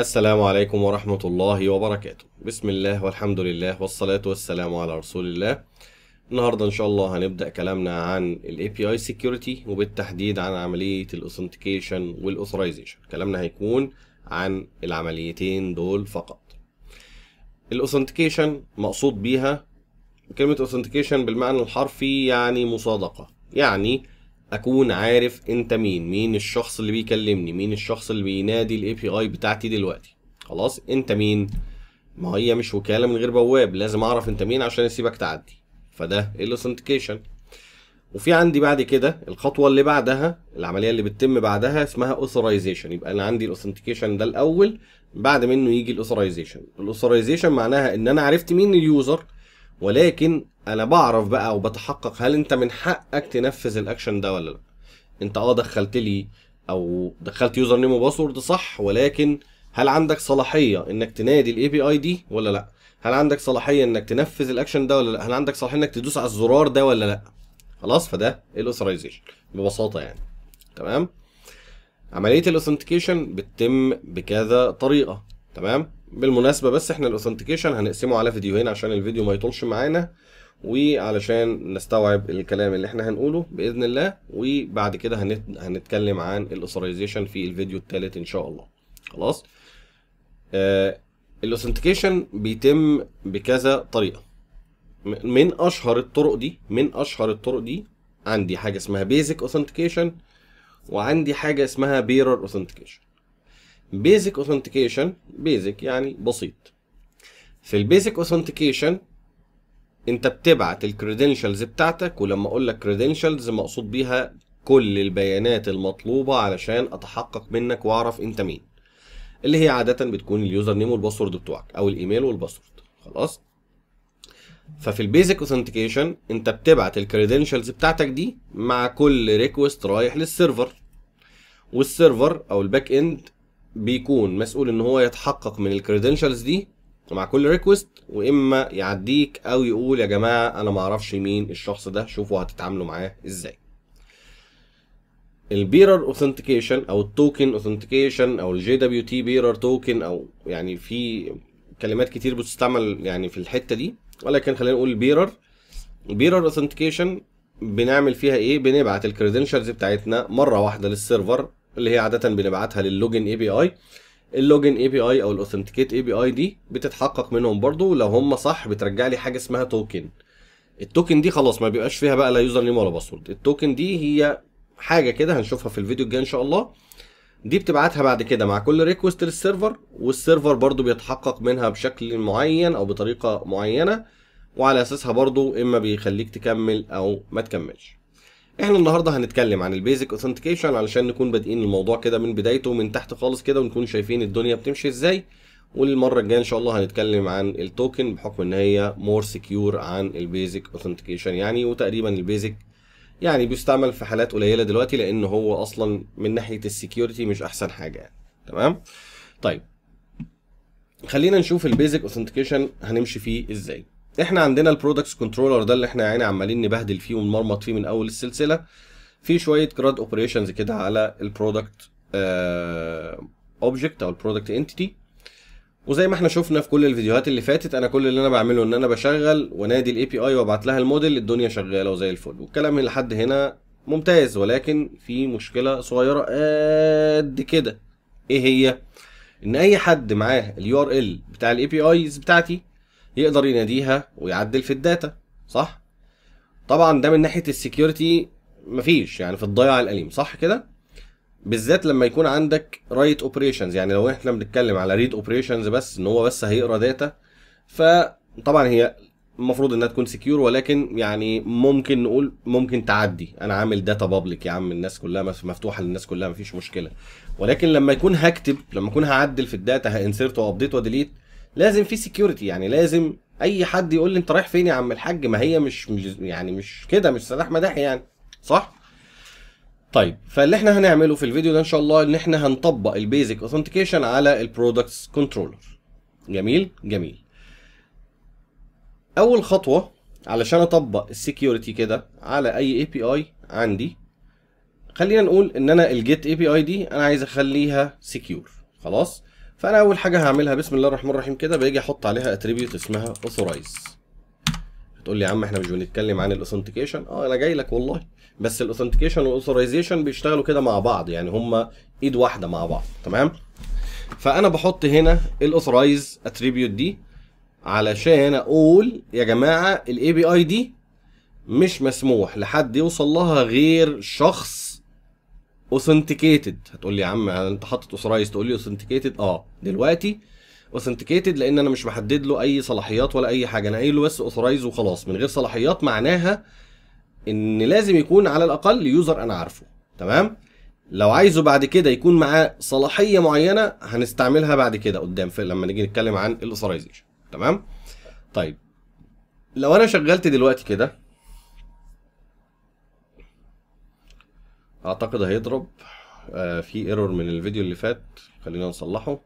السلام عليكم ورحمة الله وبركاته بسم الله والحمد لله والصلاة والسلام على رسول الله النهاردة إن شاء الله هنبدأ كلامنا عن الـ API Security وبالتحديد عن عملية الـ Authentication والـ Authorization كلامنا هيكون عن العمليتين دول فقط الـ Authentication مقصود بيها كلمة Authentication بالمعنى الحرفي يعني مصادقة يعني اكون عارف انت مين مين الشخص اللي بيكلمني مين الشخص اللي بينادي الاي بي اي بتاعتي دلوقتي خلاص انت مين ما هي مش وكاله من غير بواب لازم اعرف انت مين عشان اسيبك تعدي فده الاوثنتيكيشن وفي عندي بعد كده الخطوه اللي بعدها العمليه اللي بتتم بعدها اسمها اوثرايزيشن يبقى انا عندي الاوثنتيكيشن ده الاول بعد منه يجي الاوثرايزيشن الاوثرايزيشن معناها ان انا عرفت مين اليوزر ولكن انا بعرف بقى وبتحقق هل انت من حقك تنفذ الاكشن ده ولا لا انت اه دخلت لي او دخلت يوزر نيم وباسورد صح ولكن هل عندك صلاحيه انك تنادي الاي بي اي دي ولا لا هل عندك صلاحيه انك تنفذ الاكشن ده ولا لا هل عندك صلاحيه انك تدوس على الزرار ده ولا لا خلاص فده الاوثرايزيشن ببساطه يعني تمام عمليه الاوثنتيكيشن بتتم بكذا طريقه تمام بالمناسبه بس احنا الاوثنتيكيشن هنقسمه على فيديوهين عشان الفيديو ما يطولش معانا وعلشان نستوعب الكلام اللي احنا هنقوله باذن الله وبعد كده هنت... هنتكلم عن الاثورايزيشن في الفيديو الثالث ان شاء الله خلاص آه الاوثنتيكيشن بيتم بكذا طريقه من اشهر الطرق دي من اشهر الطرق دي عندي حاجه اسمها بيزك اوثنتيكيشن وعندي حاجه اسمها بيرر اوثنتيكيشن بيزك اوثنتيكيشن بيزك يعني بسيط في البيزك اوثنتيكيشن انت بتبعت الكريدنشالز بتاعتك ولما اقول لك كريدنشالز مقصود بيها كل البيانات المطلوبه علشان اتحقق منك واعرف انت مين اللي هي عاده بتكون اليوزر نيم والباسورد بتوعك او الايميل والباسورد خلاص ففي البيزك اوثنتيكيشن انت بتبعت الكريدنشالز بتاعتك دي مع كل ريكوست رايح للسيرفر والسيرفر او الباك اند بيكون مسؤول ان هو يتحقق من الكريدنشالز دي مع كل ريكوست واما يعديك او يقول يا جماعه انا ما اعرفش مين الشخص ده شوفوا هتتعاملوا معاه ازاي البيرر اوثنتيكيشن او التوكن اوثنتيكيشن او الجي دبليو تي بيرر توكن او يعني في كلمات كتير بتستعمل يعني في الحته دي ولكن خلينا نقول البيرر البيرر اوثنتيكيشن بنعمل فيها ايه بنبعت الكريدنشالز بتاعتنا مره واحده للسيرفر اللي هي عاده بنبعتها للوجن اي بي اي اللوجن اي بي اي او الاوثنتيكيت اي بي اي دي بتتحقق منهم برضو لو هم صح بترجع لي حاجه اسمها توكن التوكن دي خلاص ما بيبقاش فيها بقى لا يوزر نيم ولا باسورد التوكن دي هي حاجه كده هنشوفها في الفيديو الجاي ان شاء الله دي بتبعتها بعد كده مع كل ريكوست للسيرفر والسيرفر برضو بيتحقق منها بشكل معين او بطريقه معينه وعلى اساسها برضو اما بيخليك تكمل او ما تكملش احنا النهارده هنتكلم عن البيزك اوثنتيكيشن علشان نكون بادئين الموضوع كده من بدايته من تحت خالص كده ونكون شايفين الدنيا بتمشي ازاي والمره الجايه ان شاء الله هنتكلم عن التوكن بحكم ان هي مور سكيور عن البيزك اوثنتيكيشن يعني وتقريبا البيزك يعني بيستعمل في حالات قليله دلوقتي لان هو اصلا من ناحيه السكيورتي مش احسن حاجه يعني تمام طيب خلينا نشوف البيزك اوثنتيكيشن هنمشي فيه ازاي احنا عندنا البرودكتس كنترولر ده اللي احنا يعني عمالين نبهدل فيه ونمرمط فيه من اول السلسله في شويه جراد اوبريشنز كده على البرودكت اوبجكت آه، او البرودكت انتيتي وزي ما احنا شفنا في كل الفيديوهات اللي فاتت انا كل اللي انا بعمله ان انا بشغل وانادي الاي بي اي وابعت لها الموديل الدنيا شغاله وزي الفل والكلام لحد هنا ممتاز ولكن في مشكله صغيره قد كده ايه هي ان اي حد معاه اليو ار ال بتاع الاي بي ايز بتاعتي يقدر يناديها ويعدل في الداتا صح طبعا ده من ناحيه السكيورتي مفيش يعني في الضياع الاليم صح كده بالذات لما يكون عندك رايت اوبريشنز يعني لو احنا بنتكلم على ريد اوبريشنز بس ان هو بس هيقرا داتا فطبعا هي المفروض انها تكون سكيور ولكن يعني ممكن نقول ممكن تعدي انا عامل داتا بابليك يا عم الناس كلها مفتوحه للناس كلها مفيش مشكله ولكن لما يكون هكتب لما اكون هعدل في الداتا هانسرت وابديت وديليت لازم في سكيورتي يعني لازم اي حد يقول لي انت رايح فين يا عم الحاج ما هي مش, مش يعني مش كده مش سلاح مداحي يعني صح طيب فاللي احنا هنعمله في الفيديو ده ان شاء الله ان احنا هنطبق البيزك اوثنتيكيشن على البرودكتس كنترولر جميل جميل اول خطوه علشان اطبق السكيورتي كده على اي اي بي اي عندي خلينا نقول ان انا الجيت اي بي اي دي انا عايز اخليها سكيور خلاص فانا اول حاجه هعملها بسم الله الرحمن الرحيم كده باجي احط عليها اتريبيوت اسمها اوثورايز هتقول لي يا عم احنا مش بنتكلم عن الاوثنتيكيشن اه انا جاي لك والله بس الاوثنتيكيشن والاوثورايزيشن بيشتغلوا كده مع بعض يعني هما ايد واحده مع بعض تمام فانا بحط هنا الاوثورايز اتريبيوت دي علشان اقول يا جماعه الاي بي اي دي مش مسموح لحد يوصل لها غير شخص اوثنتيكيتد هتقول لي يا عم انت حاطط اوثرايز تقول لي اوثنتيكيتد اه دلوقتي اوثنتيكيتد لان انا مش محدد له اي صلاحيات ولا اي حاجه انا قايل له بس اوثرايز وخلاص من غير صلاحيات معناها ان لازم يكون على الاقل يوزر انا عارفه تمام لو عايزه بعد كده يكون معاه صلاحيه معينه هنستعملها بعد كده قدام في لما نيجي نتكلم عن الاوثرايزيشن تمام طيب لو انا شغلت دلوقتي كده اعتقد هيضرب آه في ايرور من الفيديو اللي فات خلينا نصلحه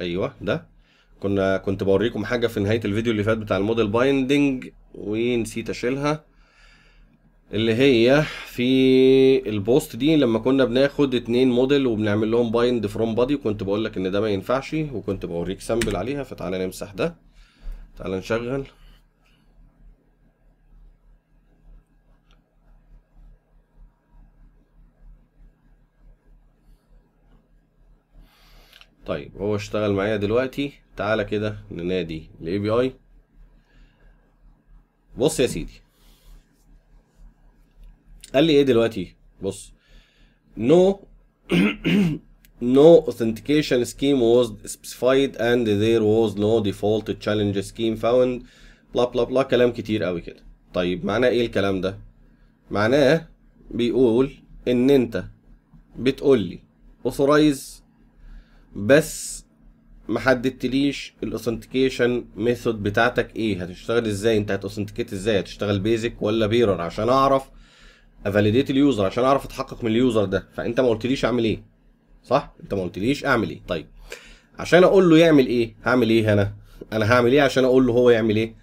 ايوه ده كنا كنت بوريكم حاجه في نهايه الفيديو اللي فات بتاع الموديل بايندنج ونسيت اشيلها اللي هي في البوست دي لما كنا بناخد اتنين موديل وبنعمل لهم بايند فروم بادي وكنت بقول لك ان ده ما ينفعش وكنت بوريك سامبل عليها فتعالى نمسح ده تعالى نشغل طيب هو اشتغل معايا دلوقتي تعالى كده ننادي الاي بي اي بص يا سيدي قال لي ايه دلوقتي بص نو no authentication scheme was specified and there was no default challenge scheme found بلا بلا بلا كلام كتير قوي كده طيب معناه ايه الكلام ده معناه بيقول ان انت بتقول لي authorize بس ما حددتليش الاوثنتيكيشن ميثود بتاعتك ايه هتشتغل ازاي انت هتاوثنتيكيت ازاي هتشتغل بيزك ولا بيرر عشان اعرف افاليديت اليوزر عشان اعرف اتحقق من اليوزر ده فانت ما قلتليش اعمل ايه صح انت ما قلتليش اعمل ايه طيب عشان اقول له يعمل ايه هعمل ايه هنا انا هعمل ايه عشان اقول له هو يعمل ايه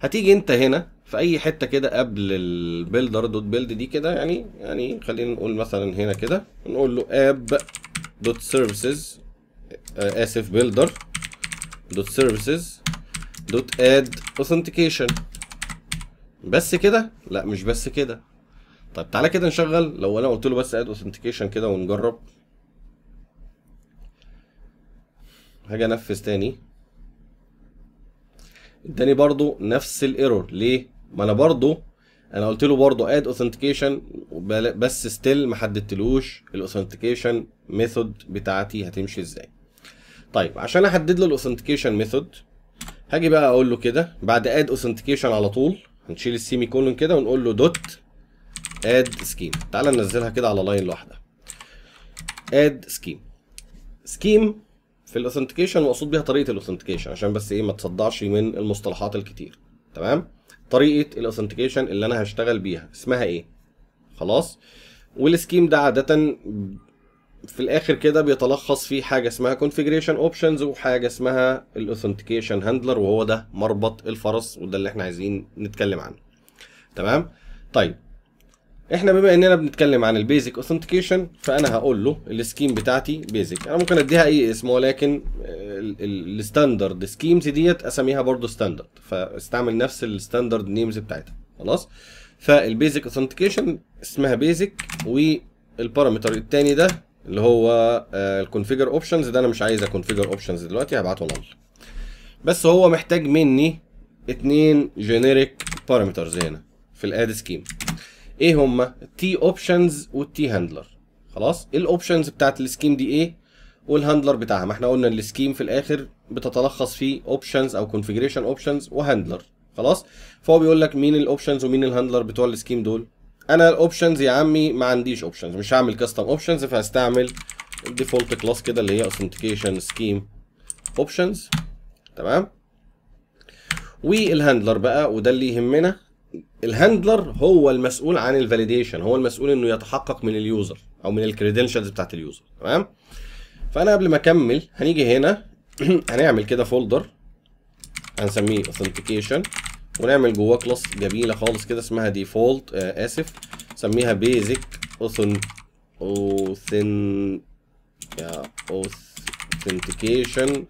هتيجي انت هنا في اي حته كده قبل البيلدر دوت بيلد دي كده يعني يعني خلينا نقول مثلا هنا كده نقول له اب دوت سيرفيسز آه، اسف بيلدر دوت سيرفيسز دوت اد اوثنتيكيشن بس كده لا مش بس كده طب تعالى كده نشغل لو انا قلت له بس اد اوثنتيكيشن كده ونجرب هاجي انفذ تاني اداني برضو نفس الايرور ليه ما انا برضو انا قلت له برضو اد اوثنتيكيشن بس ستيل ما حددتلوش الاوثنتيكيشن ميثود بتاعتي هتمشي ازاي طيب عشان احدد له الاوثنتيكيشن ميثود هاجي بقى اقول له كده بعد اد اوثنتيكيشن على طول هنشيل السيمي كولون كده ونقول له دوت اد سكيم تعالى ننزلها كده على لاين لوحدها اد سكيم سكيم في الاوثنتيكيشن مقصود بيها طريقه الاوثنتيكيشن عشان بس ايه ما تصدعش من المصطلحات الكتير تمام طريقه الاوثنتيكيشن اللي انا هشتغل بيها اسمها ايه خلاص والسكيم ده عاده في الاخر كده بيتلخص في حاجه اسمها configuration اوبشنز وحاجه اسمها الاوثنتيكيشن هاندلر وهو ده مربط الفرس وده اللي احنا عايزين نتكلم عنه تمام طيب احنا بما اننا بنتكلم عن البيزك اوثنتيكيشن فانا هقول له السكيم بتاعتي بيزك انا ممكن اديها اي اسم ولكن الستاندرد سكيمز ديت اسميها برضو ستاندرد فاستعمل نفس الستاندرد نيمز بتاعتها خلاص فالبيزك اوثنتيكيشن اسمها بيزك والبارامتر الثاني ده اللي هو آه، الكونفيجر اوبشنز ده انا مش عايز اكونفيجر اوبشنز دلوقتي هبعته نل بس هو محتاج مني اتنين جينيريك بارامترز هنا في الاد سكيم ايه هما تي اوبشنز والتي هاندلر خلاص ايه الاوبشنز بتاعت السكيم دي ايه والهاندلر بتاعها ما احنا قلنا السكيم في الاخر بتتلخص في اوبشنز او كونفيجريشن اوبشنز وهاندلر خلاص فهو بيقول لك مين الاوبشنز ومين الهاندلر بتوع السكيم دول انا الاوبشنز يا عمي ما عنديش اوبشنز مش هعمل كاستم اوبشنز فهستعمل الديفولت كلاس كده اللي هي اوثنتيكيشن سكيم اوبشنز تمام والهاندلر بقى وده اللي يهمنا الهاندلر هو المسؤول عن الفاليديشن هو المسؤول انه يتحقق من اليوزر او من الكريدنشالز بتاعت اليوزر تمام فانا قبل ما اكمل هنيجي هنا هنعمل كده فولدر هنسميه اوثنتيكيشن ونعمل جواه كلاس جميله خالص كده اسمها ديفولت آه اسف سميها بيزك اوثن اوثن يا اوثنتيكيشن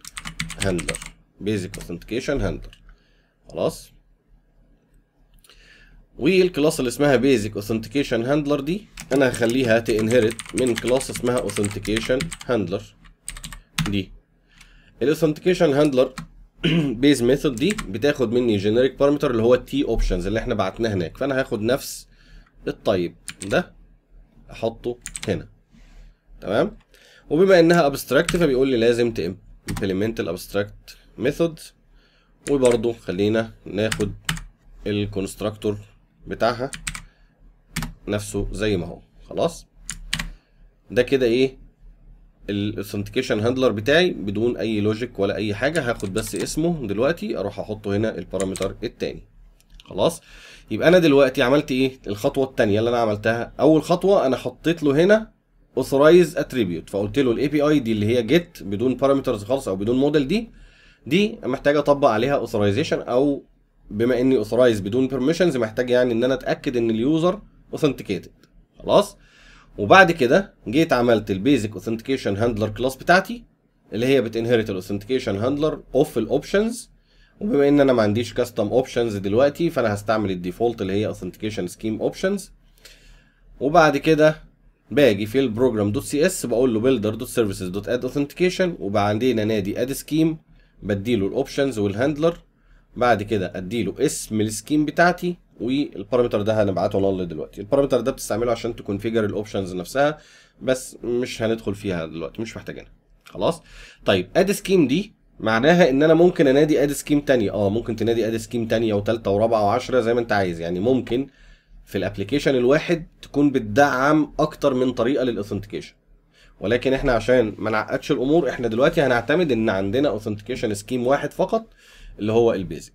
هاندلر بيزك اوثنتيكيشن هاندلر خلاص والكلاس اللي اسمها بيزك اوثنتيكيشن هاندلر دي انا هخليها تنهرت من كلاس اسمها اوثنتيكيشن هاندلر دي الاوثنتيكيشن هاندلر بيز ميثود دي بتاخد مني جينيريك بارامتر اللي هو التي اوبشنز اللي احنا بعتناه هناك فانا هاخد نفس الطيب ده احطه هنا تمام وبما انها ابستراكت فبيقول لي لازم تمبلمنت الابستراكت ميثود وبرضه خلينا ناخد الكونستراكتور بتاعها نفسه زي ما هو خلاص ده كده ايه الاثنتيكيشن هاندلر بتاعي بدون اي لوجيك ولا اي حاجه هاخد بس اسمه دلوقتي اروح احطه هنا البارامتر الثاني خلاص يبقى انا دلوقتي عملت ايه الخطوه الثانيه اللي انا عملتها اول خطوه انا حطيت له هنا اوثرايز اتريبيوت فقلت له الاي بي اي دي اللي هي جيت بدون بارامترز خالص او بدون موديل دي دي محتاج اطبق عليها اوثرايزيشن او بما اني اوثرايز بدون بيرميشنز محتاج يعني ان انا اتاكد ان اليوزر اوثنتيكيتد خلاص وبعد كده جيت عملت البيزك اوثنتيكيشن هاندلر كلاس بتاعتي اللي هي بتنهرت الاوثنتيكيشن هاندلر اوف الاوبشنز وبما ان انا ما عنديش كاستم اوبشنز دلوقتي فانا هستعمل الديفولت اللي هي اوثنتيكيشن سكيم اوبشنز وبعد كده باجي في البروجرام دوت سي اس بقول له بيلدر دوت سيرفيسز دوت اد اوثنتيكيشن وبقى عندنا نادي اد سكيم بديله الاوبشنز والهاندلر بعد كده اديله اسم السكيم بتاعتي والبارامتر ده هنبعته نل دلوقتي البارامتر ده بتستعمله عشان تكونفيجر الاوبشنز نفسها بس مش هندخل فيها دلوقتي مش محتاجينها خلاص طيب اد سكيم دي معناها ان انا ممكن انادي اد سكيم تاني اه ممكن تنادي اد سكيم تانية وثالثه ورابعة وعشرة زي ما انت عايز يعني ممكن في الابلكيشن الواحد تكون بتدعم اكتر من طريقة للاوثنتيكيشن ولكن احنا عشان ما نعقدش الامور احنا دلوقتي هنعتمد ان عندنا اوثنتيكيشن سكيم واحد فقط اللي هو البيزك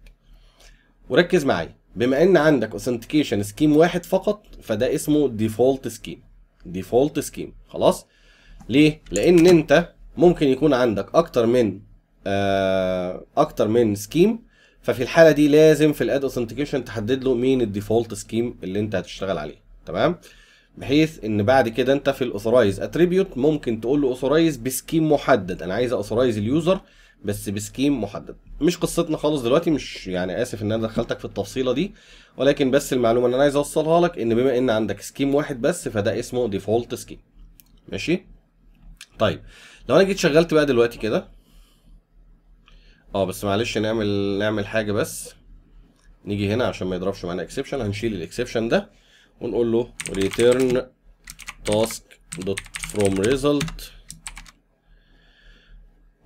وركز معايا بما ان عندك اوثنتيكيشن سكيم واحد فقط فده اسمه ديفولت سكيم ديفولت سكيم خلاص ليه لان انت ممكن يكون عندك اكتر من آه اكتر من سكيم ففي الحاله دي لازم في الاد اوثنتيكيشن تحدد له مين الديفولت سكيم اللي انت هتشتغل عليه تمام بحيث ان بعد كده انت في الاوثرايز اتريبيوت ممكن تقول له اوثرايز بسكيم محدد انا عايز اوثرايز اليوزر بس بسكيم محدد مش قصتنا خالص دلوقتي مش يعني اسف ان انا دخلتك في التفصيله دي ولكن بس المعلومه اللي انا عايز اوصلها لك ان بما ان عندك سكيم واحد بس فده اسمه ديفولت سكيم ماشي طيب لو انا جيت شغلت بقى دلوقتي كده اه بس معلش نعمل نعمل حاجه بس نيجي هنا عشان ما يضربش معانا اكسبشن هنشيل الاكسبشن ده ونقول له ريتيرن تاسك دوت فروم ريزلت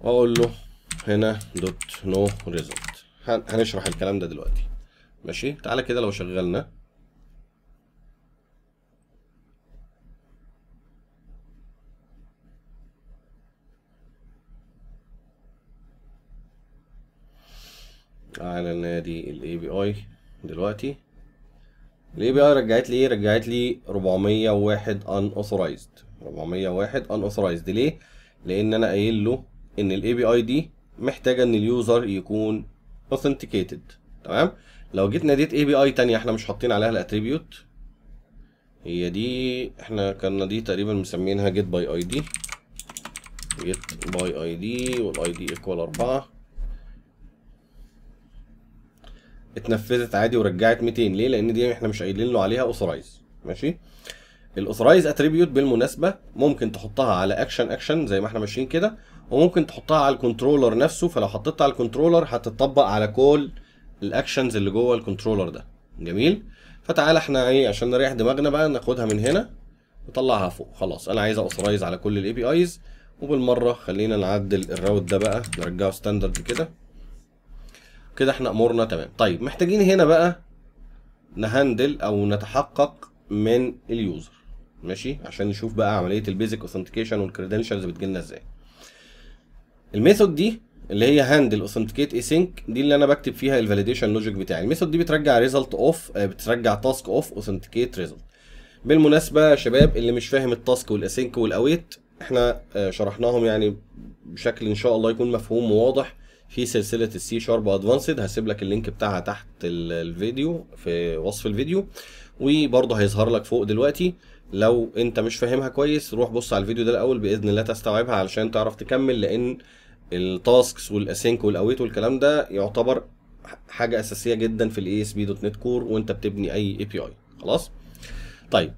واقول له هنا دوت نو ريزلت هنشرح الكلام ده دلوقتي ماشي تعالى كده لو شغلنا تعالى نادي الاي بي اي دلوقتي الاي بي اي رجعت لي ايه رجعت لي 401 ان اوثورايزد 401 ان اوثورايزد ليه لان انا قايل له ان الاي بي اي دي محتاجه ان اليوزر يكون اوثنتيكيتد تمام لو جيت ناديت اي بي اي تانية احنا مش حاطين عليها الاتريبيوت هي دي احنا كنا دي تقريبا مسمينها جيت باي اي دي جيت باي اي دي والاي دي ايكوال 4 اتنفذت عادي ورجعت 200 ليه لان دي احنا مش قايلين له عليها اوثرايز ماشي الاوثرايز اتريبيوت بالمناسبه ممكن تحطها على اكشن اكشن زي ما احنا ماشيين كده وممكن تحطها على الكنترولر نفسه فلو حطيتها على الكنترولر هتطبق على كل الاكشنز اللي جوه الكنترولر ده جميل فتعالى احنا ايه عشان نريح دماغنا بقى ناخدها من هنا نطلعها فوق خلاص انا عايز اوثرايز على كل الاي بي ايز وبالمره خلينا نعدل الراوت ده بقى نرجعه ستاندرد كده كده احنا امورنا تمام طيب محتاجين هنا بقى نهندل او نتحقق من اليوزر ماشي عشان نشوف بقى عمليه البيزك اوثنتيكيشن والكريدنشالز لنا ازاي الميثود دي اللي هي هاندل اوثنتيكيت اسينك دي اللي انا بكتب فيها الفاليديشن لوجيك بتاعي الميثود دي بترجع ريزلت اوف آه، بترجع تاسك اوف اوثنتيكيت ريزلت بالمناسبه يا شباب اللي مش فاهم التاسك والاسينك والاويت احنا آه، شرحناهم يعني بشكل ان شاء الله يكون مفهوم وواضح في سلسله السي شارب ادفانسد هسيب لك اللينك بتاعها تحت الفيديو في وصف الفيديو وبرضه هيظهر لك فوق دلوقتي لو انت مش فاهمها كويس روح بص على الفيديو ده الاول باذن الله تستوعبها علشان تعرف تكمل لان التاسكس والاسينك والاويت والكلام ده يعتبر حاجه اساسيه جدا في الاي اس بي دوت نت كور وانت بتبني اي اي بي اي خلاص طيب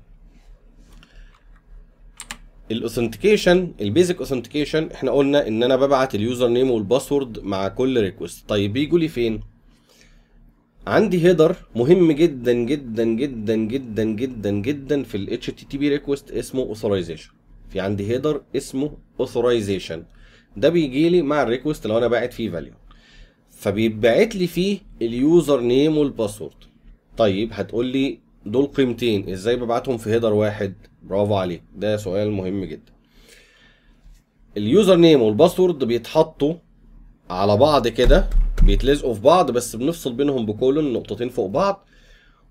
الاوثنتيكيشن البيزك اوثنتيكيشن احنا قلنا ان انا ببعت اليوزر نيم والباسورد مع كل ريكوست طيب بيجوا لي فين عندي هيدر مهم جدا جدا جدا جدا جدا جدا في ال HTTP request اسمه authorization في عندي هيدر اسمه authorization ده بيجي لي مع الريكوست لو انا باعت فيه فاليو فبيتبعت لي فيه اليوزر نيم والباسورد طيب هتقول لي دول قيمتين ازاي ببعتهم في هيدر واحد برافو عليك ده سؤال مهم جدا اليوزر نيم والباسورد بيتحطوا على بعض كده بيتلزقوا في بعض بس بنفصل بينهم بكولون نقطتين فوق بعض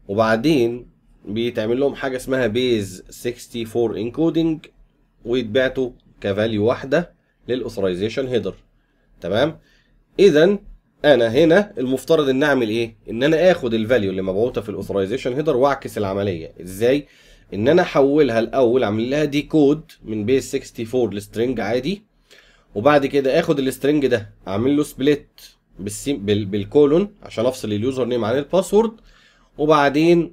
وبعدين بيتعمل لهم حاجه اسمها بيز 64 انكودنج ويتبعتوا كفاليو واحده للاثورايزيشن هيدر تمام اذا انا هنا المفترض ان اعمل ايه ان انا اخد الفاليو اللي مبعوثه في الاثورايزيشن هيدر واعكس العمليه ازاي ان انا احولها الاول اعمل لها ديكود من بيس 64 لسترنج عادي وبعد كده اخد السترنج ده اعمل له سبليت بالسيم بال بالكولون عشان افصل اليوزر نيم عن الباسورد وبعدين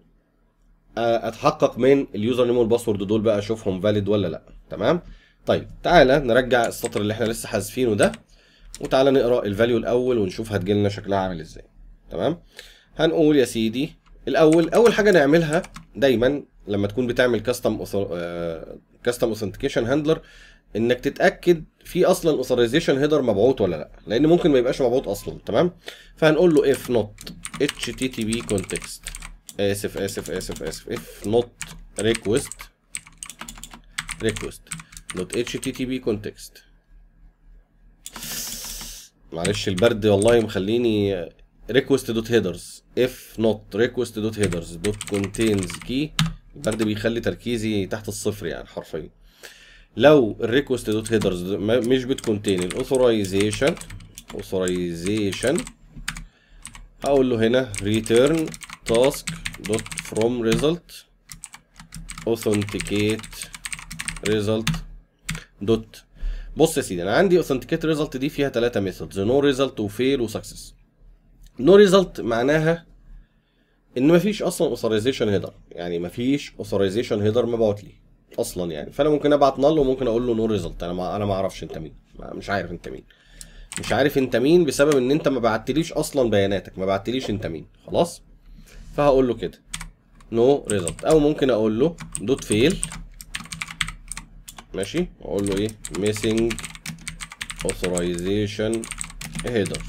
آه، اتحقق من اليوزر نيم والباسورد دول بقى اشوفهم فاليد ولا لا تمام طيب تعالى نرجع السطر اللي احنا لسه حذفينه ده وتعالى نقرا الفاليو الاول ونشوف هتجي لنا شكلها عامل ازاي تمام هنقول يا سيدي الاول اول حاجه نعملها دايما لما تكون بتعمل كاستم كاستم اوثنتيكيشن هاندلر انك تتاكد في اصلا اوثرايزيشن هيدر مبعوث ولا لا لان ممكن ما يبقاش مبعوث اصلا تمام فهنقول له اف نوت اتش تي تي بي كونتكست اسف اسف اسف اسف اف نوت ريكويست ريكويست نوت اتش تي تي بي كونتكست معلش البرد والله مخليني ريكويست دوت هيدرز اف نوت ريكويست دوت هيدرز دوت كونتينز كي البرد بيخلي تركيزي تحت الصفر يعني حرفيا لو الريكوست دوت هيدرز مش بتكونتين الاوثورايزيشن authorization هقول له هنا return task dot from result authenticate result dot بص يا سيدي انا عندي authenticate result دي فيها ثلاثة ميثودز no result وfail وسكسس no result معناها ان مفيش اصلا authorization header يعني مفيش authorization header مبعوت لي اصلا يعني فانا ممكن ابعت نل وممكن اقول له نو ريزلت انا ما انا ما اعرفش انت مين مش عارف انت مين مش عارف انت مين بسبب ان انت ما بعتليش اصلا بياناتك ما بعتليش انت مين خلاص فهقول له كده نو ريزلت او ممكن اقول له دوت فيل ماشي اقول له ايه ميسنج authorization header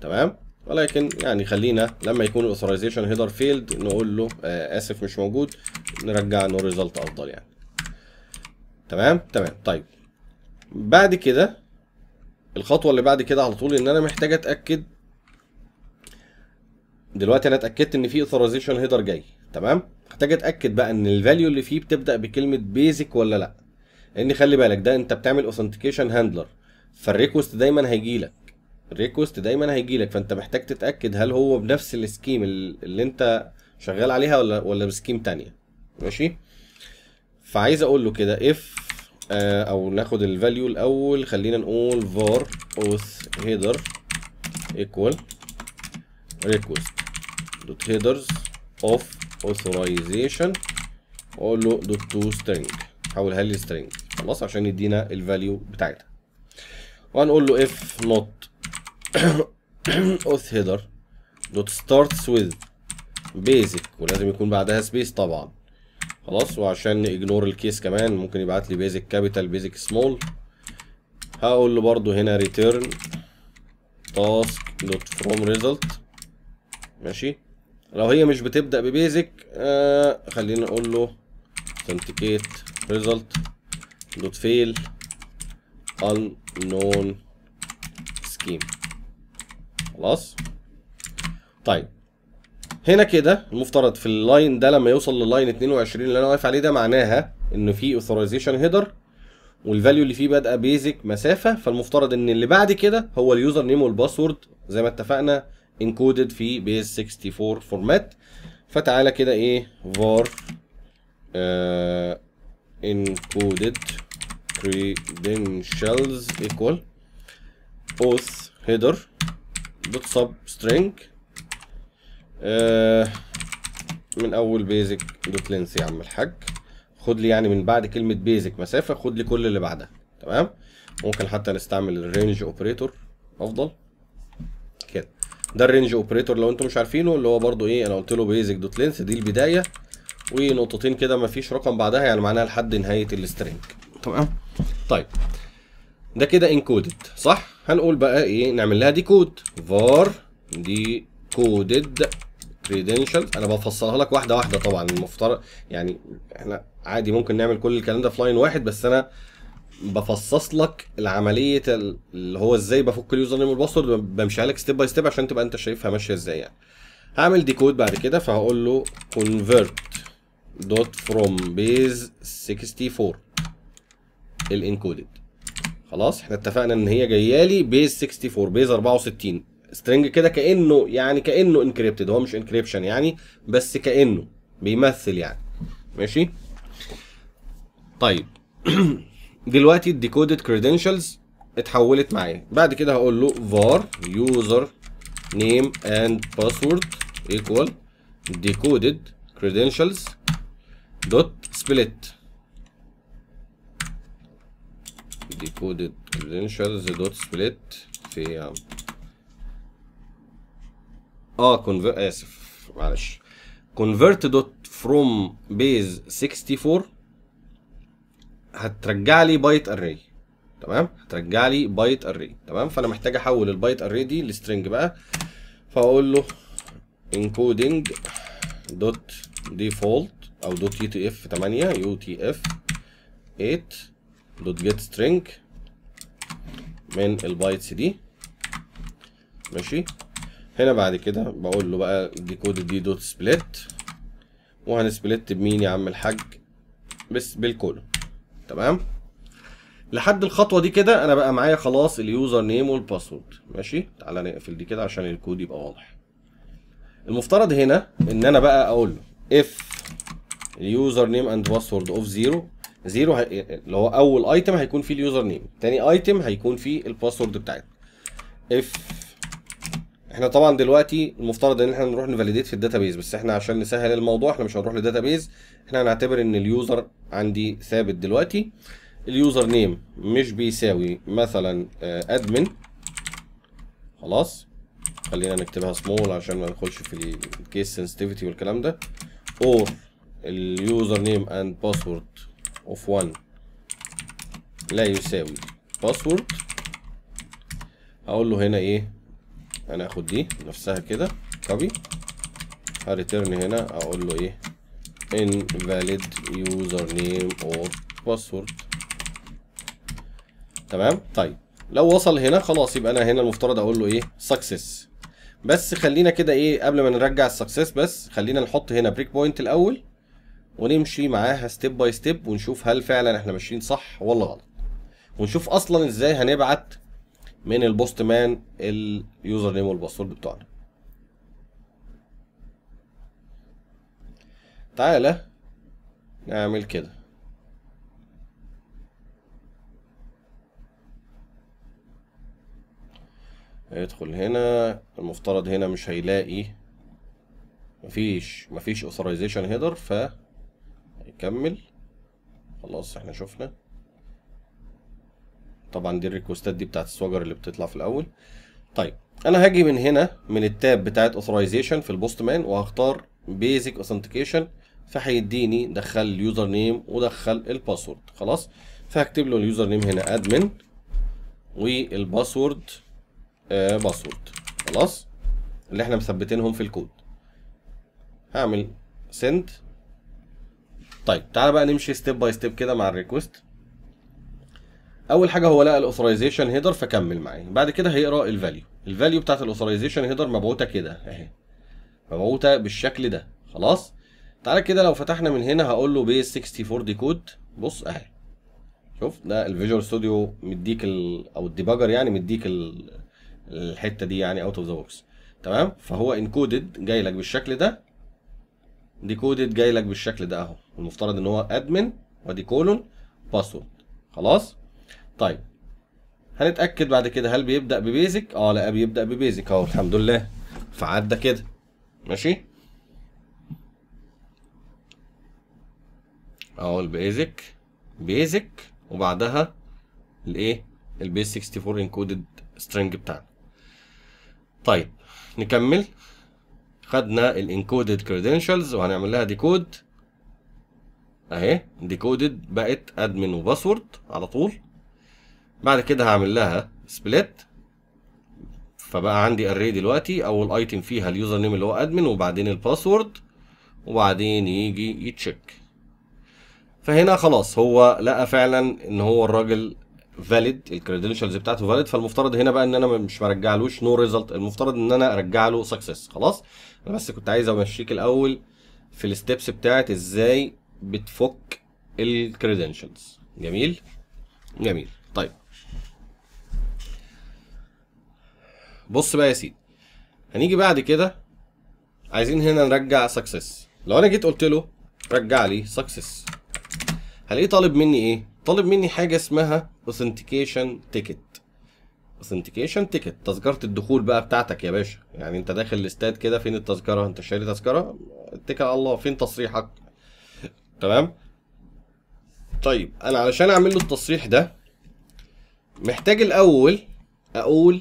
تمام ولكن يعني خلينا لما يكون الاثورايزيشن هيدر فيلد نقول له آه اسف مش موجود نرجع نو ريزلت افضل يعني تمام تمام طيب بعد كده الخطوه اللي بعد كده على طول ان انا محتاج اتاكد دلوقتي انا اتاكدت ان في اثورايزيشن هيدر جاي تمام محتاج اتاكد بقى ان الفاليو اللي فيه بتبدا بكلمه بيزك ولا لا لان خلي بالك ده انت بتعمل اوثنتيكيشن هاندلر فالريكوست دايما هيجي لك الريكوست دايما هيجي لك فانت محتاج تتاكد هل هو بنفس السكيم اللي انت شغال عليها ولا ولا بسكيم تانية ماشي فعايز اقول له كده اف آه، او ناخد الفاليو الاول خلينا نقول var اوث هيدر ايكوال ريكوست دوت هيدرز اوف اوثورايزيشن واقول له دوت to string حولها لي string خلاص عشان يدينا الفاليو بتاعتها وهنقول له if not اوث هيدر دوت ستارتس ويز بيزك ولازم يكون بعدها سبيس طبعا خلاص وعشان اجنور الكيس كمان ممكن يبعت لي بيزك كابيتال بيزك سمول هقول له برضو هنا ريتيرن تاسك دوت فروم ريزلت ماشي لو هي مش بتبدا ببيزك آه خلينا نقول له اوثنتيكيت result دوت فيل unknown scheme خلاص طيب هنا كده المفترض في اللاين ده لما يوصل للاين 22 اللي انا واقف عليه ده معناها ان في اوثورايزيشن هيدر والفاليو اللي فيه بادئه بيزك مسافه فالمفترض ان اللي بعد كده هو اليوزر نيم والباسورد زي ما اتفقنا انكودد في بيز 64 فورمات فتعالى كده ايه var آه encoded credentials equal auth header دوت سب سترينج من اول بيزك دوت لينس يا عم الحاج خد لي يعني من بعد كلمه بيزك مسافه خد لي كل اللي بعدها تمام ممكن حتى نستعمل الرينج اوبريتور افضل كده ده الرينج اوبريتور لو انتم مش عارفينه اللي هو برده ايه انا قلت له بيزك دوت لينس دي البدايه ونقطتين كده مفيش رقم بعدها يعني معناها لحد نهايه السترينج تمام طيب ده كده انكودد صح هنقول بقى ايه نعمل لها ديكود var decoded credentials انا بفصلها لك واحده واحده طبعا المفترض يعني احنا عادي ممكن نعمل كل الكلام ده في لاين واحد بس انا بفصص لك العمليه اللي هو ازاي بفك اليوزر نيم والباسورد بمشيها لك ستيب باي ستيب عشان تبقى انت شايفها ماشيه ازاي يعني هعمل ديكود بعد كده فهقول له كونفرت دوت فروم base 64 الانكودد خلاص احنا اتفقنا ان هي جايه لي بيز 64 بيز 64 سترنج كده كانه يعني كانه انكريبتد هو مش انكريبشن يعني بس كانه بيمثل يعني ماشي طيب دلوقتي الديكودد كريدنشلز اتحولت معايا بعد كده هقول له var user name and password equal decoded credentials dot split decoded credentials dot split في اه convert اسف معلش convert dot from base 64 هترجع لي بايت array تمام هترجع لي بايت array تمام فانا محتاج احول البايت array دي لسترنج بقى فاقول له encoding dot default او دوت يو تي اف 8 يو تي اف 8 دوت جيت سترينج من البايتس دي ماشي هنا بعد كده بقول له بقى الديكود دي دوت سبليت وهنسبليت بمين يا عم الحاج بس بالكول تمام لحد الخطوه دي كده انا بقى معايا خلاص اليوزر نيم والباسورد ماشي تعالى نقفل دي كده عشان الكود يبقى واضح المفترض هنا ان انا بقى اقول له if اليوزر نيم اند باسورد اوف زيرو زيرو هي... اللي هو اول ايتم هيكون فيه اليوزر نيم تاني ايتم هيكون فيه الباسورد بتاعتنا اف احنا طبعا دلوقتي المفترض ان احنا نروح نفاليديت في الداتابيز بس احنا عشان نسهل الموضوع احنا مش هنروح للداتابيز احنا هنعتبر ان اليوزر عندي ثابت دلوقتي اليوزر نيم مش بيساوي مثلا ادمن آه، خلاص خلينا نكتبها سمول عشان ما ندخلش في الكيس سنسيتيفيتي والكلام ده اور اليوزر نيم اند باسورد اوف 1 لا يساوي باسورد هقول له هنا ايه انا اخد دي نفسها كده كوبي هريترن هنا اقول له ايه invalid username or password تمام طيب لو وصل هنا خلاص يبقى انا هنا المفترض اقول له ايه success بس خلينا كده ايه قبل ما نرجع السكسس بس خلينا نحط هنا بريك بوينت الاول ونمشي معاها ستيب باي ستيب ونشوف هل فعلا احنا ماشيين صح ولا غلط ونشوف اصلا ازاي هنبعت من البوست مان اليوزر نيم والباسورد بتوعنا تعالى نعمل كده هيدخل هنا المفترض هنا مش هيلاقي مفيش مفيش اوثرايزيشن هيدر ف يكمل خلاص احنا شفنا طبعا دي الريكوستات دي بتاعت السواجر اللي بتطلع في الاول طيب انا هاجي من هنا من التاب بتاعت اوثرايزيشن في البوست مان وهختار بيزك اوثنتيكيشن فهيديني دخل اليوزر نيم ودخل الباسورد خلاص فهكتب له اليوزر نيم هنا ادمن والباسورد آه باسورد خلاص اللي احنا مثبتينهم في الكود هعمل سند طيب تعالى بقى نمشي ستيب باي ستيب كده مع الريكوست اول حاجه هو لقى الاوثرايزيشن هيدر فكمل معايا بعد كده هيقرا الفاليو الفاليو بتاعت الاوثرايزيشن هيدر مبعوته كده اهي مبعوته بالشكل ده خلاص تعالى كده لو فتحنا من هنا هقول له بيس 64 ديكود بص اهي شوف ده الفيجوال ستوديو مديك ال... او الديباجر يعني مديك ال... الحته دي يعني اوت اوف ذا بوكس تمام فهو انكودد جاي لك بالشكل ده ديكودد جاي لك بالشكل ده اهو المفترض ان هو ادمن وادي كولون باسورد خلاص طيب هنتاكد بعد كده هل بيبدا ببيزك اه لا بيبدا ببيزك اهو الحمد لله فعدى كده ماشي اهو البيزك بيزك وبعدها الايه البيس 64 انكودد سترينج بتاعنا طيب نكمل خدنا الانكودد كريدنشلز وهنعمل لها ديكود اهي ديكودد بقت ادمن وباسورد على طول بعد كده هعمل لها سبليت فبقى عندي اري دلوقتي اول ايتم فيها اليوزر نيم اللي هو ادمن وبعدين الباسورد وبعدين يجي يتشيك فهنا خلاص هو لقى فعلا ان هو الراجل فاليد الكريدنشالز بتاعته فاليد فالمفترض هنا بقى ان انا مش مرجعلوش نو no ريزلت المفترض ان انا ارجع له سكسس خلاص انا بس كنت عايز امشيك الاول في الستبس بتاعت ازاي بتفك الكريدنشلز جميل جميل طيب بص بقى يا سيدي هنيجي بعد كده عايزين هنا نرجع سكسس لو انا جيت قلت له رجع لي سكسس هلاقيه طالب مني ايه طالب مني حاجه اسمها اوثنتيكيشن تيكت اوثنتيكيشن تيكت تذكره الدخول بقى بتاعتك يا باشا يعني انت داخل الاستاد كده فين التذكره انت شاري تذكره اتكل على الله فين تصريحك تمام طيب انا علشان اعمل له التصريح ده محتاج الاول اقول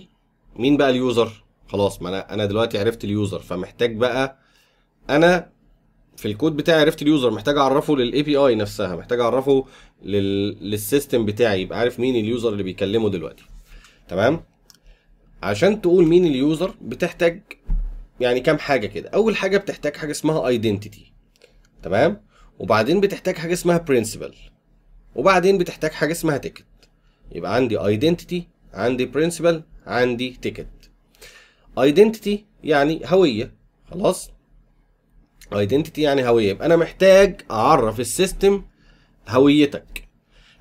مين بقى اليوزر خلاص ما انا انا دلوقتي عرفت اليوزر فمحتاج بقى انا في الكود بتاعي عرفت اليوزر محتاج اعرفه للاي بي اي نفسها محتاج اعرفه لل... للسيستم بتاعي يبقى عارف مين اليوزر اللي بيكلمه دلوقتي تمام عشان تقول مين اليوزر بتحتاج يعني كام حاجه كده اول حاجه بتحتاج حاجه اسمها ايدنتيتي تمام وبعدين بتحتاج حاجه اسمها برنسبل وبعدين بتحتاج حاجه اسمها تيكت يبقى عندي ايدنتيتي عندي برنسبل عندي تيكت ايدنتيتي يعني هويه خلاص ايدنتيتي يعني هويه يبقى انا محتاج اعرف السيستم هويتك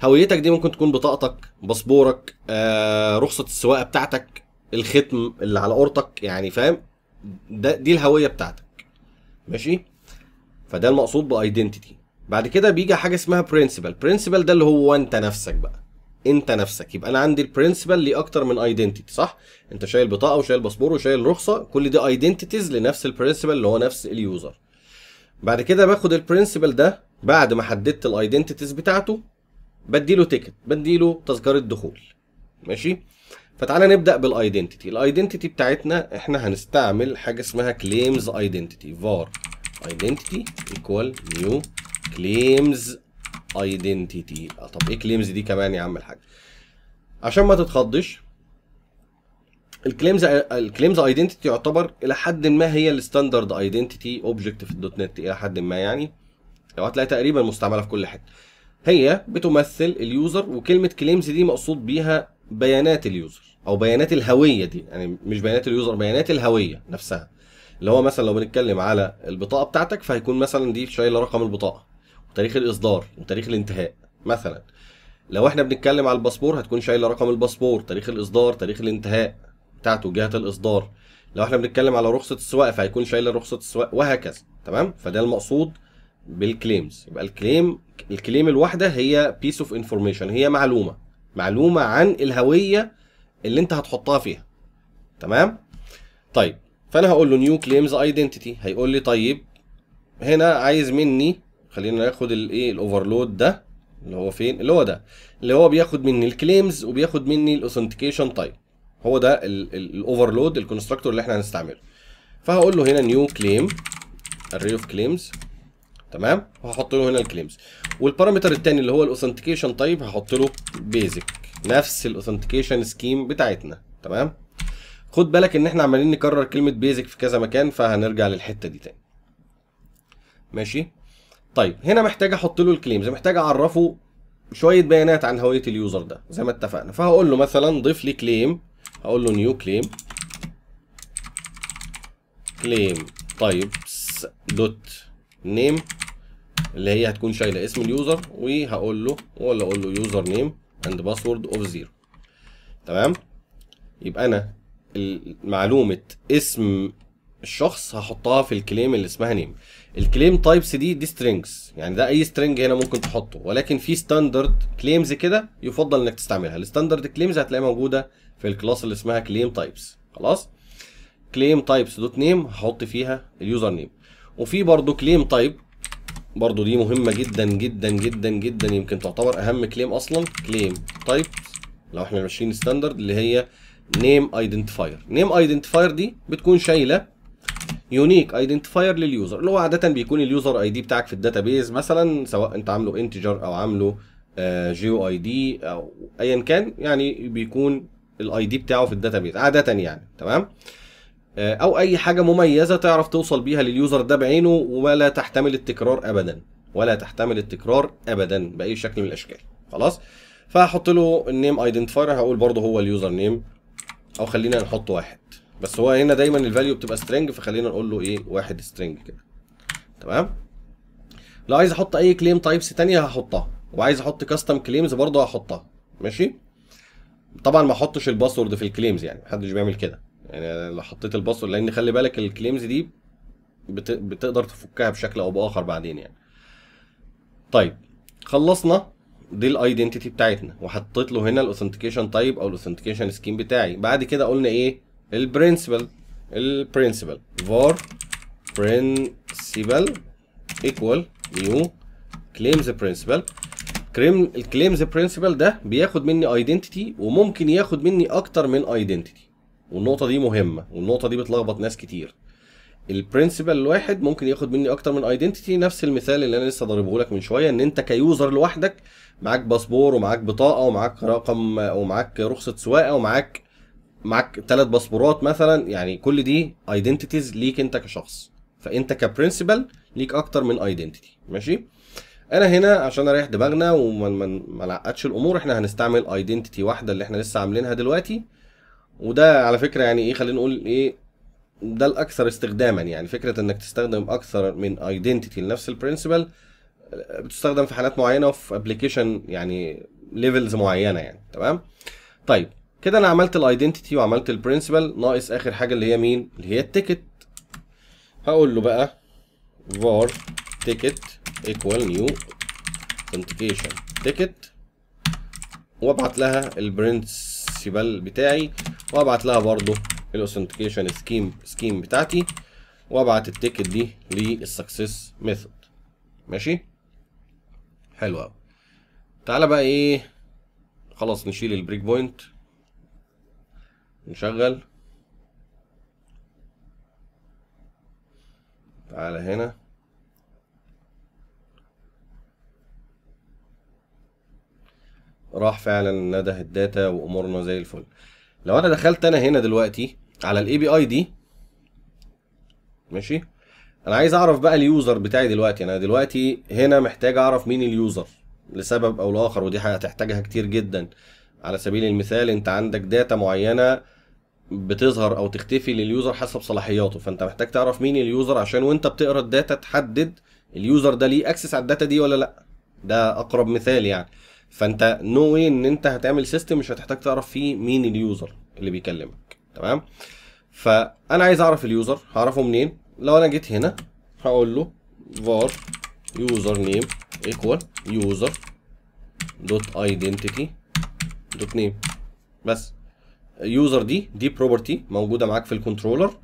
هويتك دي ممكن تكون بطاقتك باسبورك آه، رخصه السواقه بتاعتك الختم اللي على اورتك يعني فاهم ده دي الهويه بتاعتك ماشي فده المقصود بايدنتيتي بعد كده بيجي حاجه اسمها برنسبل برنسبل ده اللي هو انت نفسك بقى انت نفسك يبقى انا عندي البرنسبل ليه اكتر من ايدنتيتي صح انت شايل بطاقه وشايل باسبور وشايل رخصه كل دي ايدنتيتيز لنفس البرنسبل اللي هو نفس اليوزر بعد كده باخد البرنسبل ده بعد ما حددت الايدنتيتيز بتاعته بديله تيكت بديله تذكره دخول ماشي فتعالى نبدا بالايدنتيتي الايدنتيتي بتاعتنا احنا هنستعمل حاجه اسمها كليمز ايدنتيتي فار identity equal new claims identity آه، طب ايه claims دي كمان يا عم الحاج عشان ما تتخضش الكليمز الكليمز ايدنتيتي يعتبر الى حد ما هي الستاندرد ايدنتيتي اوبجكت في الدوت نت الى حد ما يعني لو هتلاقي تقريبا مستعمله في كل حته هي بتمثل اليوزر وكلمه كليمز دي مقصود بيها بيانات اليوزر او بيانات الهويه دي يعني مش بيانات اليوزر بيانات الهويه نفسها اللي هو مثلا لو بنتكلم على البطاقه بتاعتك فهيكون مثلا دي شايله رقم البطاقه وتاريخ الاصدار وتاريخ الانتهاء مثلا لو احنا بنتكلم على الباسبور هتكون شايله رقم الباسبور تاريخ الاصدار تاريخ الانتهاء بتاعته جهه الاصدار لو احنا بنتكلم على رخصه السواقه فهيكون شايله رخصه السواقه وهكذا تمام فده المقصود بالكليمز يبقى الكليم الكليم الواحده هي بيس اوف انفورميشن هي معلومه معلومه عن الهويه اللي انت هتحطها فيها تمام طيب فانا هقول له نيو كليمز ايدنتيتي هيقول لي طيب هنا عايز مني خلينا ناخد الايه الاوفرلود ده اللي هو فين اللي هو ده اللي هو بياخد مني الكليمز وبياخد مني الاوثنتيكيشن تايب هو ده الاوفرلود الكونستراكتور اللي احنا هنستعمله فهقول له هنا نيو كليم اري اوف كليمز تمام وهحط له هنا الكليمز والبارامتر الثاني اللي هو الاوثنتيكيشن تايب هحط له بيزك نفس الاوثنتيكيشن سكيم بتاعتنا تمام خد بالك ان احنا عمالين نكرر كلمه بيزك في كذا مكان فهنرجع للحته دي تاني ماشي طيب هنا محتاج احط له الكليمز محتاج اعرفه شويه بيانات عن هويه اليوزر ده زي ما اتفقنا فهقول له مثلا ضيف لي كليم هقول له نيو كليم كليم تايبس دوت نيم اللي هي هتكون شايله اسم اليوزر وهقول له ولا اقول له يوزر نيم اند باسورد اوف زيرو تمام يبقى انا معلومه اسم الشخص هحطها في الكليم اللي اسمها نيم الكليم تايبس دي دي سترينجز يعني ده اي سترينج هنا ممكن تحطه ولكن في ستاندرد كليمز كده يفضل انك تستعملها الستاندرد كليمز هتلاقيها موجوده في الكلاس اللي اسمها كليم تايبس خلاص كليم تايبس دوت نيم هحط فيها اليوزر نيم وفي برضو كليم تايب برضو دي مهمه جدا جدا جدا جدا يمكن تعتبر اهم كليم اصلا كليم تايب لو احنا ماشيين ستاندرد اللي هي نيم ايدنتيفاير نيم ايدنتيفاير دي بتكون شايله يونيك ايدنتيفاير لليوزر اللي هو عاده بيكون اليوزر اي دي بتاعك في الداتابيز مثلا سواء انت عامله انتجر او عامله جيو اي دي او ايا كان يعني بيكون الاي دي بتاعه في الداتابيز عاده يعني تمام آه، او اي حاجه مميزه تعرف توصل بيها لليوزر ده بعينه ولا تحتمل التكرار ابدا ولا تحتمل التكرار ابدا باي شكل من الاشكال خلاص فهحط له النيم ايدنتيفاير هقول برضه هو اليوزر نيم او خلينا نحط واحد بس هو هنا دايما الفاليو بتبقى سترينج فخلينا نقول له ايه واحد سترينج كده تمام لو عايز احط اي كليم تايبس تانية هحطها وعايز احط كاستم كليمز برضه هحطها ماشي طبعا ما احطش الباسورد في الكليمز يعني محدش بيعمل كده يعني لو حطيت الباسورد لان خلي بالك الكليمز دي بتقدر تفكها بشكل او باخر بعدين يعني طيب خلصنا دي الايدنتيتي بتاعتنا وحطيت له هنا الاوثنتيكيشن تايب او الاوثنتيكيشن سكيم بتاعي بعد كده قلنا ايه البرنسبل البرنسبل var برنسبل ايكوال نيو كليمز برنسبل كريم الكليمز برنسبل ده بياخد مني ايدنتيتي وممكن ياخد مني اكتر من ايدنتيتي والنقطه دي مهمه والنقطه دي بتلخبط ناس كتير البرنسبل الواحد ممكن ياخد مني اكتر من ايدنتيتي نفس المثال اللي انا لسه ضاربه لك من شويه ان انت كيوزر لوحدك معاك باسبور ومعاك بطاقه ومعاك رقم ومعاك رخصه سواقه ومعاك معاك ثلاث باسبورات مثلا يعني كل دي ايدنتيتيز ليك انت كشخص فانت كبرنسبل ليك اكتر من ايدنتيتي ماشي انا هنا عشان اريح دماغنا وما نعقدش الامور احنا هنستعمل ايدنتيتي واحده اللي احنا لسه عاملينها دلوقتي وده على فكره يعني ايه خلينا نقول ايه ده الاكثر استخداما يعني فكره انك تستخدم اكثر من ايدنتيتي لنفس البرنسبل بتستخدم في حالات معينه وفي ابلكيشن يعني ليفلز معينه يعني تمام طيب كده انا عملت الايدنتيتي وعملت البرنسبل ناقص اخر حاجه اللي هي مين اللي هي التيكت هقول له بقى var ticket equal new authentication ticket وابعت لها البرنسبل بتاعي وابعت لها برضه الاوثنتيكيشن سكيم سكيم بتاعتي وابعت التيكت دي للسكسس ميثود ماشي حلو قوي تعالى بقى ايه خلاص نشيل البريك بوينت نشغل تعالى هنا راح فعلا نده الداتا وامورنا زي الفل لو انا دخلت انا هنا دلوقتي على الاي بي اي دي ماشي انا عايز اعرف بقى اليوزر بتاعي دلوقتي انا دلوقتي هنا محتاج اعرف مين اليوزر لسبب او لاخر ودي هتحتاجها كتير جدا على سبيل المثال انت عندك داتا معينه بتظهر او تختفي لليوزر حسب صلاحياته فانت محتاج تعرف مين اليوزر عشان وانت بتقرا الداتا تحدد اليوزر ده ليه اكسس على الداتا دي ولا لا ده اقرب مثال يعني فانت نو no ان انت هتعمل سيستم مش هتحتاج تعرف فيه مين اليوزر اللي بيكلمك تمام فانا عايز اعرف اليوزر هعرفه منين لو انا جيت هنا هقول له var user name equal user dot identity dot name بس يوزر دي دي بروبرتي موجوده معاك في الكنترولر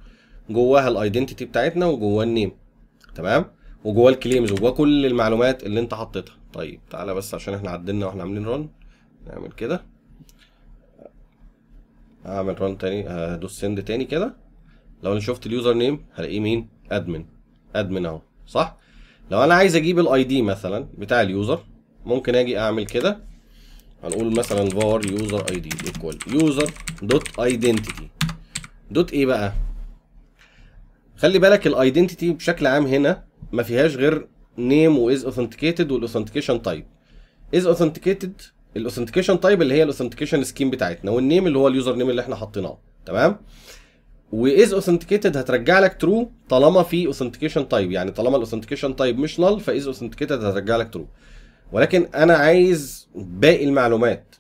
جواها الايدنتيتي بتاعتنا وجواها النيم تمام وجواها الكليمز وجواها كل المعلومات اللي انت حطيتها طيب تعالى بس عشان احنا عدلنا واحنا عاملين رن نعمل كده هعمل ران تاني هدوس سند تاني كده لو انا شفت اليوزر نيم هلاقيه مين ادمن ادمن اهو صح لو انا عايز اجيب الاي دي مثلا بتاع اليوزر ممكن اجي اعمل كده هنقول مثلا var user id equal user dot identity دوت ايه بقى خلي بالك الايدنتيتي بشكل عام هنا ما فيهاش غير نيم واز اوثنتيكيتد والاوثنتيكيشن تايب از اوثنتيكيتد الاوثنتيكيشن تايب اللي هي الاوثنتيكيشن سكيم بتاعتنا والنيم اللي هو اليوزر نيم اللي احنا حطيناه تمام واذ اوثنتيكيتد هترجع لك ترو طالما في اوثنتيكيشن تايب يعني طالما الاوثنتيكيشن تايب مش نل فايز اوثنتيكيتد هترجع لك ترو ولكن انا عايز باقي المعلومات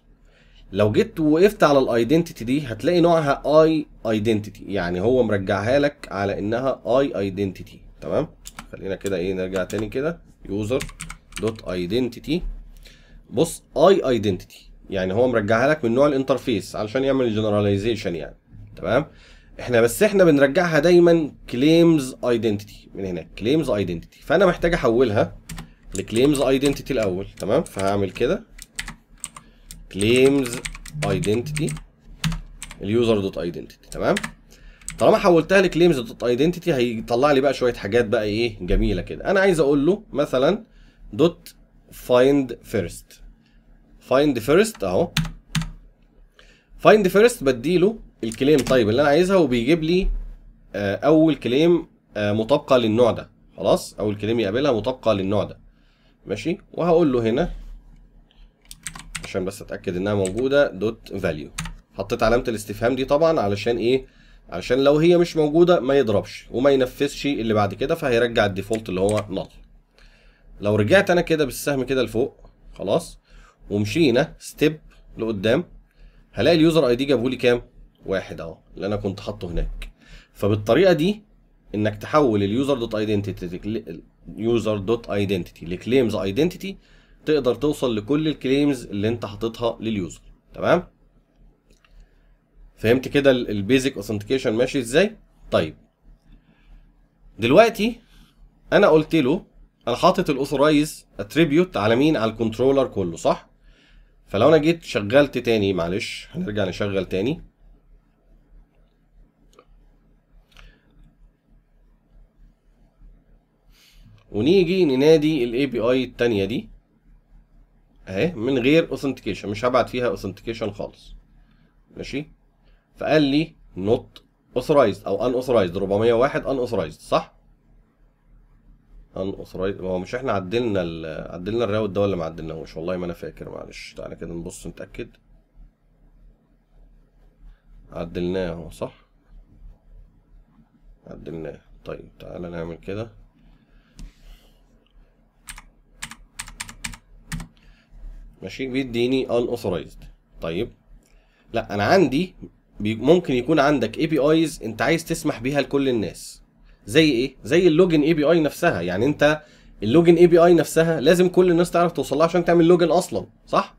لو جيت وقفت على الايدنتيتي دي هتلاقي نوعها اي ايدنتيتي يعني هو مرجعها لك على انها اي ايدنتيتي تمام خلينا كده ايه نرجع تاني كده يوزر دوت ايدنتيتي بص اي ايدنتيتي يعني هو مرجعها لك من نوع الانترفيس علشان يعمل جنراليزيشن يعني تمام احنا بس احنا بنرجعها دايما كليمز ايدنتيتي من هنا كليمز ايدنتيتي فانا محتاج احولها لكليمز ايدنتيتي الاول تمام فهعمل كده كليمز ايدنتيتي اليوزر دوت ايدنتيتي تمام طالما حولتها لكليمز دوت ايدنتيتي هيطلع لي بقى شويه حاجات بقى ايه جميله كده انا عايز اقول له مثلا دوت find first find first اهو find first بديله الكليم طيب اللي انا عايزها وبيجيب لي آه، اول كليم آه، مطابقه للنوع ده خلاص اول كليم يقابلها مطابقه للنوع ده ماشي وهقول له هنا عشان بس اتاكد انها موجوده دوت فاليو حطيت علامه الاستفهام دي طبعا علشان ايه علشان لو هي مش موجوده ما يضربش وما ينفذش اللي بعد كده فهيرجع الديفولت اللي هو نال لو رجعت انا كده بالسهم كده لفوق خلاص ومشينا ستيب لقدام هلاقي اليوزر اي دي جابه لي كام؟ واحد اهو اللي انا كنت حاطه هناك فبالطريقه دي انك تحول اليوزر دوت ايدنتيتي يوزر دوت ايدنتيتي لكليمز ايدنتيتي تقدر توصل لكل الكليمز اللي انت حاططها لليوزر تمام؟ فهمت كده البيزك اوثنتيكيشن ماشي ازاي؟ طيب دلوقتي انا قلت له انا حاطط الاوثورايز اتريبيوت على مين على الكنترولر كله صح فلو انا جيت شغلت تاني معلش هنرجع نشغل تاني ونيجي ننادي الاي بي اي التانية دي اهي من غير اوثنتيكيشن مش هبعت فيها اوثنتيكيشن خالص ماشي فقال لي نوت اوثرايزد او ان اوثرايزد 401 ان اوثرايزد صح ان اوثرايز هو مش احنا عدلنا ال... عدلنا الراوت ده ولا ما عدلناهوش والله ما انا فاكر معلش تعالى كده نبص نتاكد عدلناه اهو صح عدلناه طيب تعالى نعمل كده ماشي بيديني unauthorized طيب لا انا عندي ممكن يكون عندك اي بي ايز انت عايز تسمح بيها لكل الناس زي ايه زي اللوجن اي بي اي نفسها يعني انت اللوجن اي بي اي نفسها لازم كل الناس تعرف توصل لها عشان تعمل لوجن اصلا صح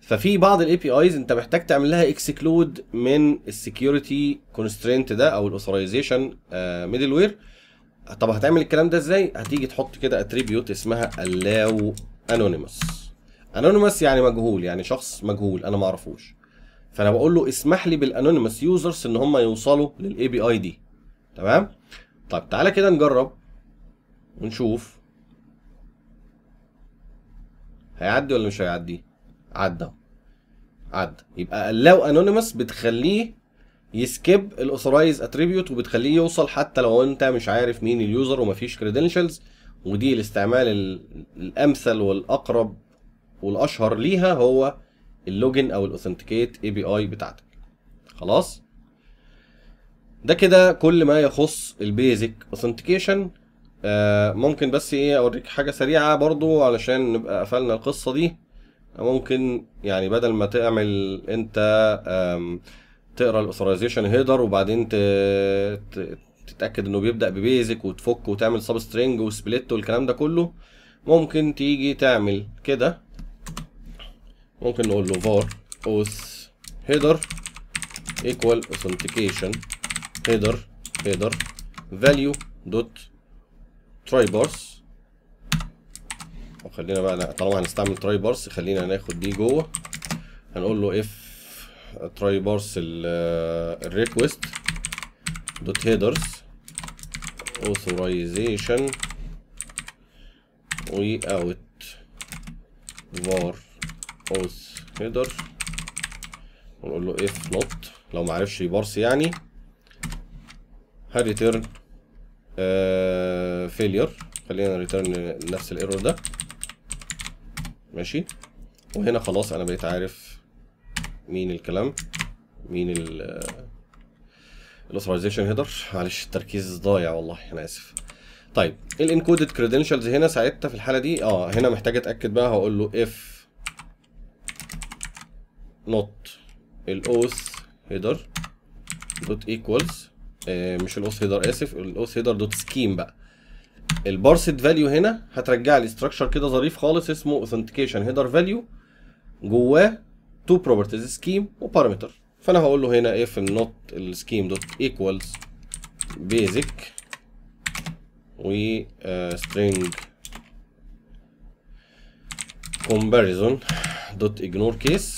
ففي بعض الاي بي ايز انت محتاج تعمل لها اكسكلود من السكيورتي كونسترينت ده او الاثورايزيشن ميدل وير طب هتعمل الكلام ده ازاي هتيجي تحط كده اتريبيوت اسمها allow anonymous anonymous يعني مجهول يعني شخص مجهول انا ما اعرفوش فانا بقول له اسمح لي بالانونيمس يوزرز ان هم يوصلوا للاي بي اي دي تمام طيب تعالى كده نجرب ونشوف هيعدي ولا مش هيعدي عدى عدى يبقى لو انونيمس بتخليه يسكيب الاثورايز اتريبيوت وبتخليه يوصل حتى لو انت مش عارف مين اليوزر ومفيش كريدنشلز ودي الاستعمال الامثل والاقرب والاشهر ليها هو اللوجن او الاوثنتيكيت اي بي اي بتاعتك خلاص ده كده كل ما يخص البيزك اوثنتيكيشن آه ممكن بس ايه اوريك حاجه سريعه برضو علشان نبقى قفلنا القصه دي ممكن يعني بدل ما تعمل انت تقرا الاوثرايزيشن هيدر وبعدين تتاكد انه بيبدا ببيزك وتفك وتعمل سب سترينج وسبليت والكلام ده كله ممكن تيجي تعمل كده ممكن نقول له var auth هيدر ايكوال اوثنتيكيشن header header value dot try bars وخلينا بقى طالما هنستعمل try bars خلينا ناخد دي جوه هنقول له اف تراي بارس request dot headers authorization و out var auth header ونقول له if not لو ما عرفش يبارس يعني هريتيرن فيلير آه، خلينا ريتيرن نفس الايرور ده ماشي وهنا خلاص انا بقيت عارف مين الكلام مين ال الاثورايزيشن آه، هيدر معلش التركيز ضايع والله انا اسف طيب الانكودد كريدنشالز هنا ساعتها في الحاله دي اه هنا محتاج اتاكد بقى هقول له اف نوت الاوث هيدر دوت ايكوالز آه، مش الاوس هيدر اسف الاوس هيدر دوت سكيم بقى البارسد فاليو هنا هترجع لي استراكشر كده ظريف خالص اسمه اوثنتيكيشن هيدر فاليو جواه تو بروبرتيز سكيم وبارامتر فانا هقول له هنا اف النوت السكيم دوت ايكوالز بيزك و سترينج كومباريزون دوت اجنور كيس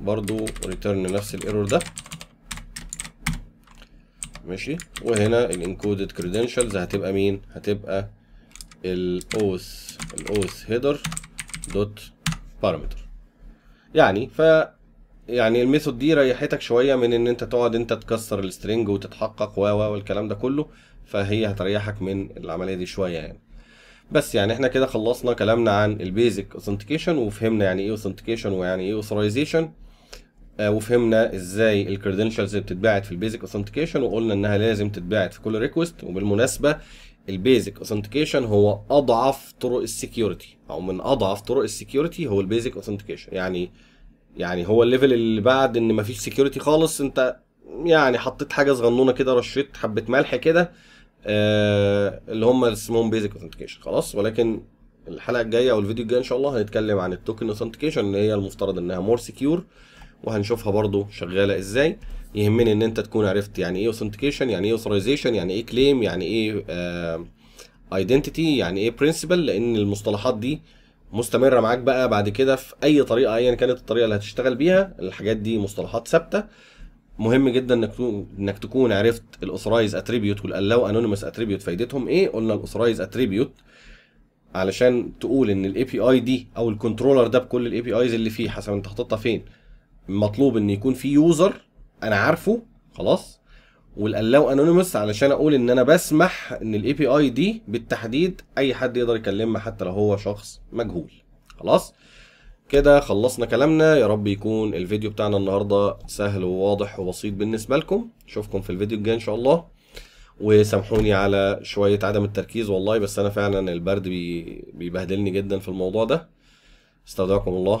برضو ريتيرن نفس الايرور ده ماشي وهنا الانكودد كريدنشالز هتبقى مين هتبقى الاوث الاوث هيدر دوت بارامتر يعني ف يعني الميثود دي ريحتك شويه من ان انت تقعد انت تكسر السترنج وتتحقق و و والكلام ده كله فهي هتريحك من العمليه دي شويه يعني بس يعني احنا كده خلصنا كلامنا عن البيزك اوثنتيكيشن وفهمنا يعني ايه اوثنتيكيشن ويعني ايه اوثرايزيشن آه، وفهمنا ازاي الكريدنشالز بتتبعت في البيزك اوثنتيكيشن وقلنا انها لازم تتبعت في كل ريكوست وبالمناسبه البيزك اوثنتيكيشن هو اضعف طرق السكيورتي او من اضعف طرق السكيورتي هو البيزك اوثنتيكيشن يعني يعني هو الليفل اللي بعد ان مفيش سكيورتي خالص انت يعني حطيت حاجه صغنونه كده رشيت حبه ملح كده آه اللي هم اسمهم بيزك اوثنتيكيشن خلاص ولكن الحلقه الجايه او الفيديو الجاي ان شاء الله هنتكلم عن التوكن اوثنتيكيشن اللي هي المفترض انها مور سكيور وهنشوفها برضو شغاله ازاي يهمني ان انت تكون عرفت يعني ايه اوثنتيكيشن يعني ايه اوثرايزيشن يعني ايه كليم يعني ايه ايدنتيتي آه، يعني ايه برنسبل لان المصطلحات دي مستمره معاك بقى بعد كده في اي طريقه ايا كانت الطريقه اللي هتشتغل بيها الحاجات دي مصطلحات ثابته مهم جدا انك انك تكون عرفت الاثرايز اتريبيوت والالو انونيمس اتريبيوت فايدتهم ايه قلنا الاثرايز اتريبيوت علشان تقول ان الاي بي اي دي او الكنترولر ده بكل الاي بي ايز اللي فيه حسب انت حاططها فين مطلوب ان يكون في يوزر انا عارفه خلاص والالاو انونيموس علشان اقول ان انا بسمح ان الاي بي اي دي بالتحديد اي حد يقدر يكلمها حتى لو هو شخص مجهول خلاص كده خلصنا كلامنا يا رب يكون الفيديو بتاعنا النهارده سهل وواضح وبسيط بالنسبه لكم اشوفكم في الفيديو الجاي ان شاء الله وسامحوني على شويه عدم التركيز والله بس انا فعلا البرد بيبهدلني جدا في الموضوع ده استودعكم الله